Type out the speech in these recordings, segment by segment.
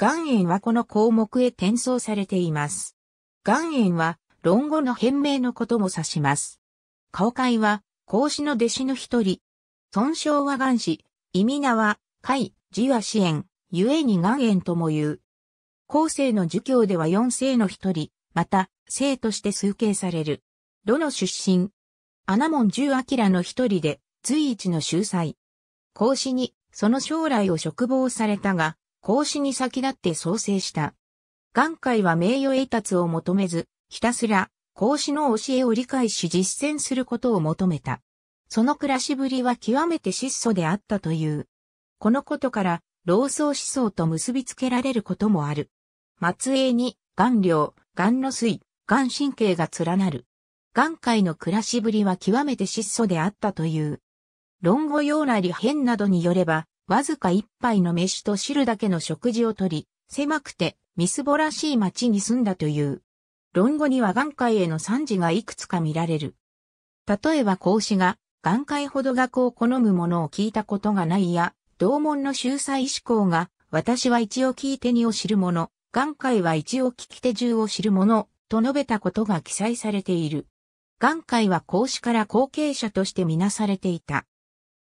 岩塩はこの項目へ転送されています。岩塩は論語の変名のことも指します。顔会は孔子の弟子の一人。尊称は岩子、意味名は会、字は支援、ゆえに岩塩とも言う。後世の儒教では四世の一人、また、生として崇敬される。炉の出身。穴門十明の一人で、随一の秀才。孔子に、その将来を嘱望されたが、孔子に先立って創生した。眼界は名誉栄達を求めず、ひたすら孔子の教えを理解し実践することを求めた。その暮らしぶりは極めて質素であったという。このことから、老僧思想と結びつけられることもある。末裔に、顔料、顔の水、顔神経が連なる。眼界の暮らしぶりは極めて質素であったという。論語用なり変などによれば、わずか一杯の飯と汁だけの食事をとり、狭くてみすぼらしい町に住んだという。論語には眼界への賛辞がいくつか見られる。例えば孔子が、眼界ほど学を好むものを聞いたことがないや、同門の秀才志向が、私は一応聞いて二を知るもの、眼界は一応聞き手十を知るもの、と述べたことが記載されている。眼界は孔子から後継者としてみなされていた。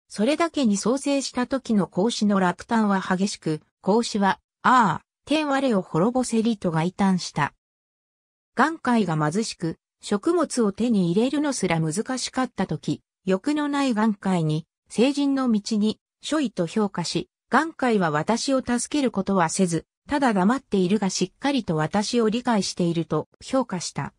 それだけに創生した時の孔子の落胆は激しく、孔子は、ああ、天我を滅ぼせりとが異端した。眼界が貧しく、食物を手に入れるのすら難しかった時、欲のない眼界に、成人の道に、諸位と評価し、眼界は私を助けることはせず、ただ黙っているがしっかりと私を理解していると評価した。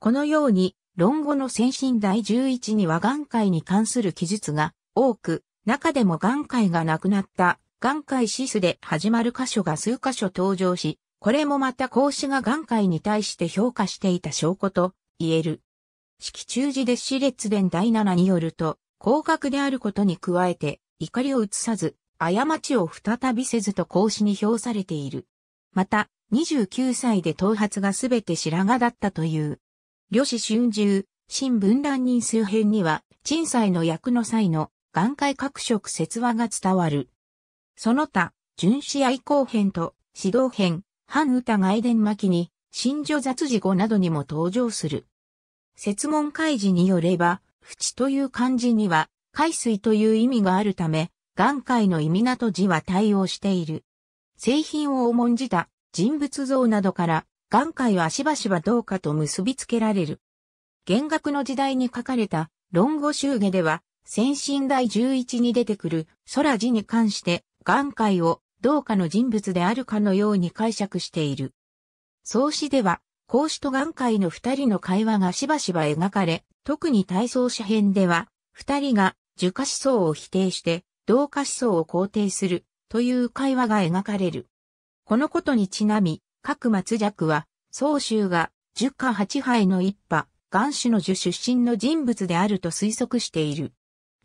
このように、論語の先進第11には眼界に関する記述が多く、中でも眼界がなくなった眼界シスで始まる箇所が数箇所登場し、これもまた孔子が眼界に対して評価していた証拠と言える。式中時で死列伝第七によると、広角であることに加えて、怒りを移さず、過ちを再びせずと孔子に評されている。また、29歳で頭髪がすべて白髪だったという。呂氏春秋、新文乱人数編には、陳祭の役の際の眼界各色説話が伝わる。その他、巡視愛好編と指導編、半歌外伝巻に、新女雑事語などにも登場する。説問開示によれば、淵という漢字には、海水という意味があるため、眼界の意味なと字は対応している。製品を重んじた人物像などから、眼界はしばしばどうかと結びつけられる。弦楽の時代に書かれた論語集下では、先進第11に出てくる空寺に関して眼界を同かの人物であるかのように解釈している。創始では、孔子と眼界の二人の会話がしばしば描かれ、特に体操者編では、二人が儒家思想を否定して、同化思想を肯定するという会話が描かれる。このことにちなみ、各末弱は、宗州が儒家八杯の一派、元首の儒出身の人物であると推測している。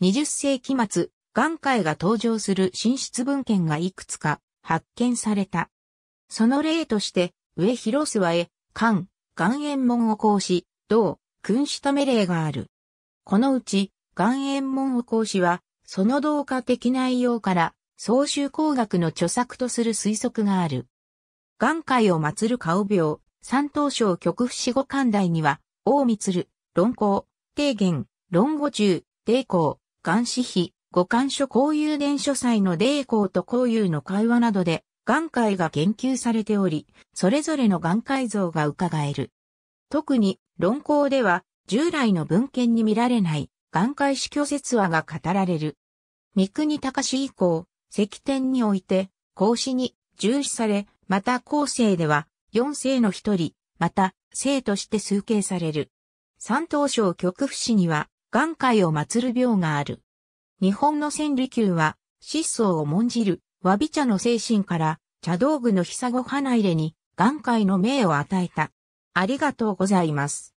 20世紀末、眼界が登場する進出文献がいくつか発見された。その例として、上広諏訪へ、関、岩塩門を講師、同、君主とめ例がある。このうち、岩塩門を講師は、その同化的内容から、総集工学の著作とする推測がある。眼界を祀る顔病、三等賞極不死後寛大には、王光る、論考、提言、論語中、抵抗、眼視費、五感書公有伝書祭の霊光と公有の会話などで、眼界が研究されており、それぞれの眼界像が伺える。特に、論考では、従来の文献に見られない、眼界死去説話が語られる。三国隆以降、石典において、孔子に重視され、また後世では、四世の一人、また、生として崇敬される。三等賞極不死には、眼界を祀る病がある。日本の千里宮は、失踪を重んじる、わび茶の精神から、茶道具の久子花入れに、眼界の命を与えた。ありがとうございます。